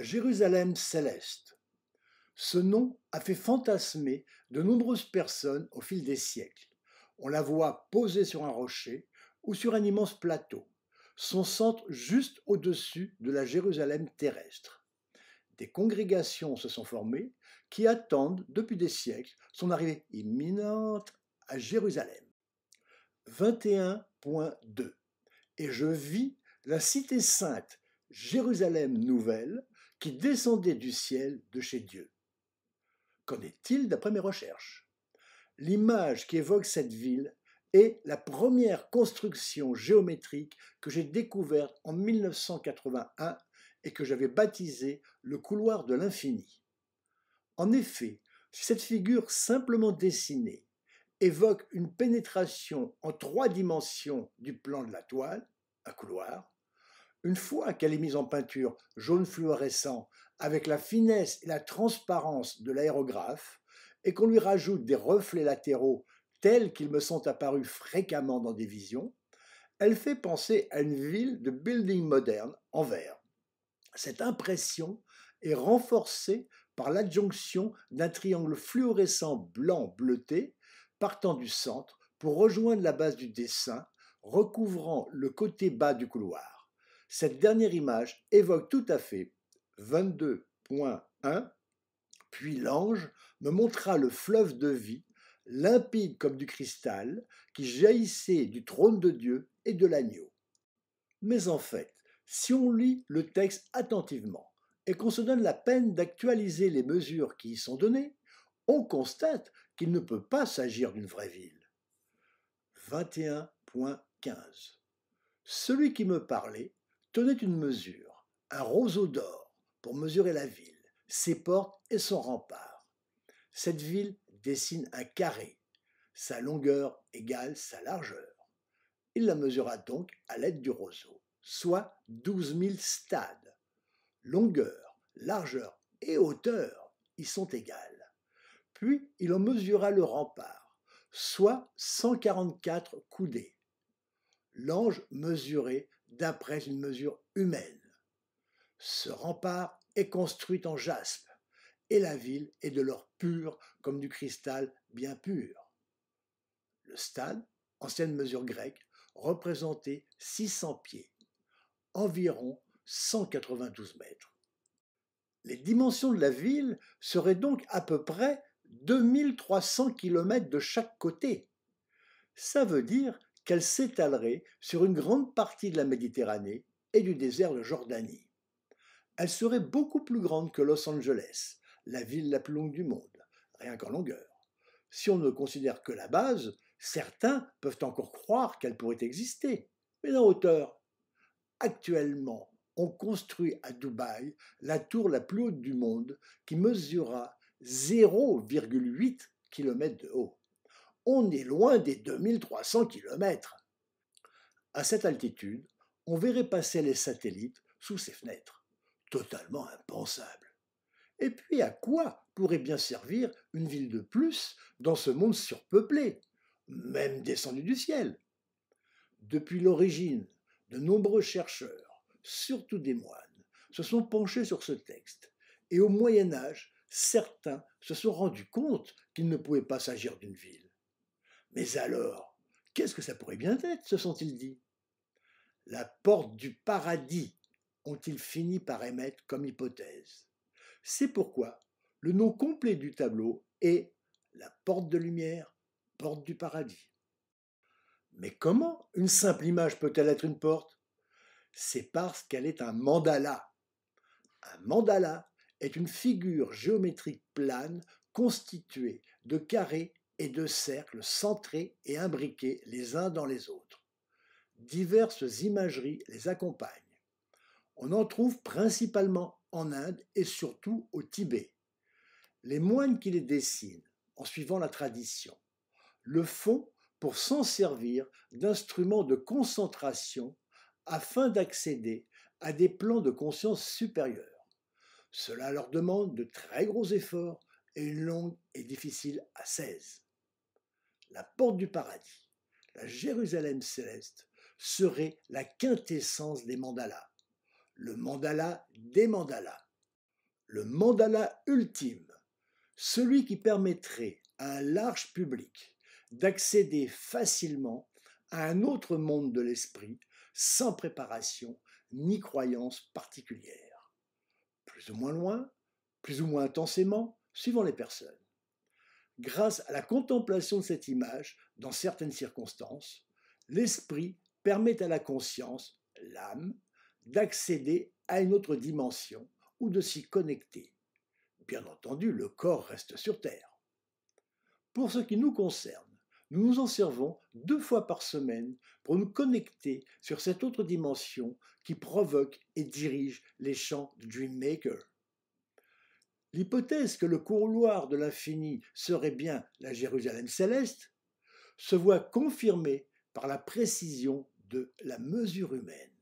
Jérusalem céleste. Ce nom a fait fantasmer de nombreuses personnes au fil des siècles. On la voit posée sur un rocher ou sur un immense plateau, son centre juste au-dessus de la Jérusalem terrestre. Des congrégations se sont formées qui attendent depuis des siècles son arrivée imminente à Jérusalem. 21.2 Et je vis la cité sainte, Jérusalem nouvelle, descendait du ciel de chez Dieu. Qu'en est-il d'après mes recherches L'image qui évoque cette ville est la première construction géométrique que j'ai découverte en 1981 et que j'avais baptisée le couloir de l'infini. En effet, cette figure simplement dessinée évoque une pénétration en trois dimensions du plan de la toile, un couloir, une fois qu'elle est mise en peinture jaune fluorescent, avec la finesse et la transparence de l'aérographe, et qu'on lui rajoute des reflets latéraux tels qu'ils me sont apparus fréquemment dans des visions, elle fait penser à une ville de building moderne en verre. Cette impression est renforcée par l'adjonction d'un triangle fluorescent blanc bleuté partant du centre pour rejoindre la base du dessin, recouvrant le côté bas du couloir. Cette dernière image évoque tout à fait 22.1, puis l'ange me montra le fleuve de vie, limpide comme du cristal, qui jaillissait du trône de Dieu et de l'agneau. Mais en fait, si on lit le texte attentivement et qu'on se donne la peine d'actualiser les mesures qui y sont données, on constate qu'il ne peut pas s'agir d'une vraie ville. 21.15 Celui qui me parlait tenait une mesure, un roseau d'or, pour mesurer la ville, ses portes et son rempart. Cette ville dessine un carré. Sa longueur égale sa largeur. Il la mesura donc à l'aide du roseau, soit douze mille stades. Longueur, largeur et hauteur y sont égales. Puis il en mesura le rempart, soit 144 coudées. L'ange mesurait d'après une mesure humaine. Ce rempart est construit en jaspe, et la ville est de l'or pur comme du cristal bien pur. Le stade, ancienne mesure grecque, représentait 600 pieds, environ 192 mètres. Les dimensions de la ville seraient donc à peu près 2300 km de chaque côté. Ça veut dire qu'elle s'étalerait sur une grande partie de la Méditerranée et du désert de Jordanie. Elle serait beaucoup plus grande que Los Angeles, la ville la plus longue du monde, rien qu'en longueur. Si on ne considère que la base, certains peuvent encore croire qu'elle pourrait exister, mais en hauteur. Actuellement, on construit à Dubaï la tour la plus haute du monde qui mesurera 0,8 km de haut on est loin des 2300 km. À cette altitude, on verrait passer les satellites sous ses fenêtres. Totalement impensable. Et puis à quoi pourrait bien servir une ville de plus dans ce monde surpeuplé, même descendu du ciel Depuis l'origine, de nombreux chercheurs, surtout des moines, se sont penchés sur ce texte, et au Moyen Âge, certains se sont rendus compte qu'il ne pouvait pas s'agir d'une ville. Mais alors, qu'est-ce que ça pourrait bien être, se sont-ils dit La porte du paradis, ont-ils fini par émettre comme hypothèse. C'est pourquoi le nom complet du tableau est La porte de lumière, porte du paradis. Mais comment une simple image peut-elle être une porte C'est parce qu'elle est un mandala. Un mandala est une figure géométrique plane constituée de carrés et de cercles centrés et imbriqués les uns dans les autres. Diverses imageries les accompagnent. On en trouve principalement en Inde et surtout au Tibet. Les moines qui les dessinent, en suivant la tradition, le font pour s'en servir d'instruments de concentration afin d'accéder à des plans de conscience supérieurs. Cela leur demande de très gros efforts et une longue et difficile assaise la porte du paradis, la Jérusalem céleste, serait la quintessence des mandalas, le mandala des mandalas, le mandala ultime, celui qui permettrait à un large public d'accéder facilement à un autre monde de l'esprit sans préparation ni croyance particulière. Plus ou moins loin, plus ou moins intensément, suivant les personnes grâce à la contemplation de cette image, dans certaines circonstances, l'esprit permet à la conscience, l'âme, d'accéder à une autre dimension ou de s'y connecter. Bien entendu, le corps reste sur Terre. Pour ce qui nous concerne, nous nous en servons deux fois par semaine pour nous connecter sur cette autre dimension qui provoque et dirige les chants du Maker. L'hypothèse que le couloir de l'infini serait bien la Jérusalem céleste se voit confirmée par la précision de la mesure humaine.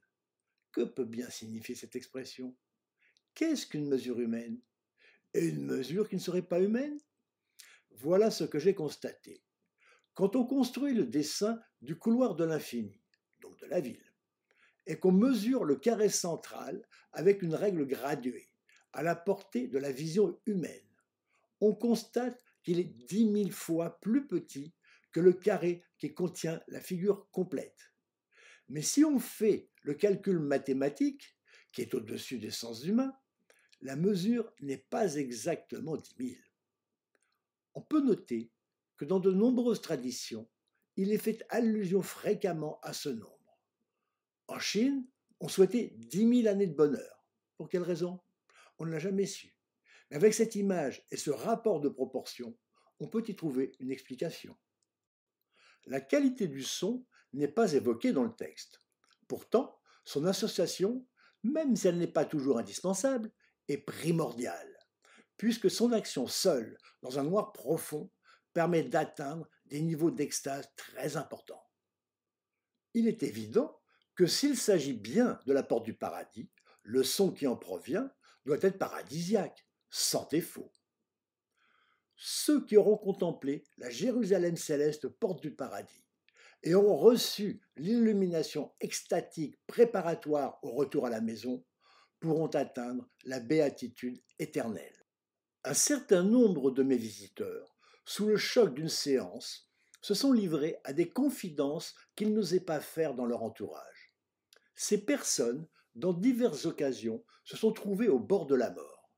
Que peut bien signifier cette expression Qu'est-ce qu'une mesure humaine Et une mesure qui ne serait pas humaine Voilà ce que j'ai constaté. Quand on construit le dessin du couloir de l'infini, donc de la ville, et qu'on mesure le carré central avec une règle graduée, à la portée de la vision humaine, on constate qu'il est dix mille fois plus petit que le carré qui contient la figure complète. Mais si on fait le calcul mathématique, qui est au-dessus des sens humains, la mesure n'est pas exactement 10 000. On peut noter que dans de nombreuses traditions, il est fait allusion fréquemment à ce nombre. En Chine, on souhaitait 10 000 années de bonheur. Pour quelle raison on ne l'a jamais su. Mais avec cette image et ce rapport de proportion, on peut y trouver une explication. La qualité du son n'est pas évoquée dans le texte. Pourtant, son association, même si elle n'est pas toujours indispensable, est primordiale, puisque son action seule, dans un noir profond, permet d'atteindre des niveaux d'extase très importants. Il est évident que s'il s'agit bien de la porte du paradis, le son qui en provient doit être paradisiaque, sans défaut. Ceux qui auront contemplé la Jérusalem céleste porte du paradis et auront reçu l'illumination extatique préparatoire au retour à la maison pourront atteindre la béatitude éternelle. Un certain nombre de mes visiteurs, sous le choc d'une séance, se sont livrés à des confidences qu'ils n'osaient pas faire dans leur entourage. Ces personnes dans diverses occasions, se sont trouvés au bord de la mort.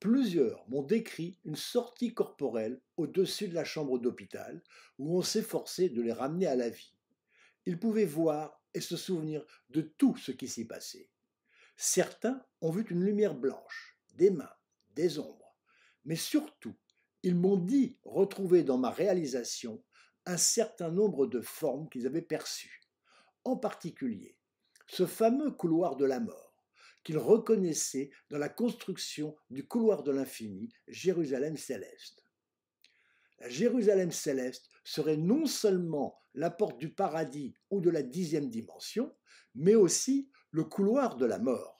Plusieurs m'ont décrit une sortie corporelle au-dessus de la chambre d'hôpital, où on s'efforçait de les ramener à la vie. Ils pouvaient voir et se souvenir de tout ce qui s'y passait. Certains ont vu une lumière blanche, des mains, des ombres, mais surtout, ils m'ont dit retrouver dans ma réalisation un certain nombre de formes qu'ils avaient perçues. En particulier, ce fameux couloir de la mort qu'il reconnaissait dans la construction du couloir de l'infini, Jérusalem céleste. La Jérusalem céleste serait non seulement la porte du paradis ou de la dixième dimension, mais aussi le couloir de la mort.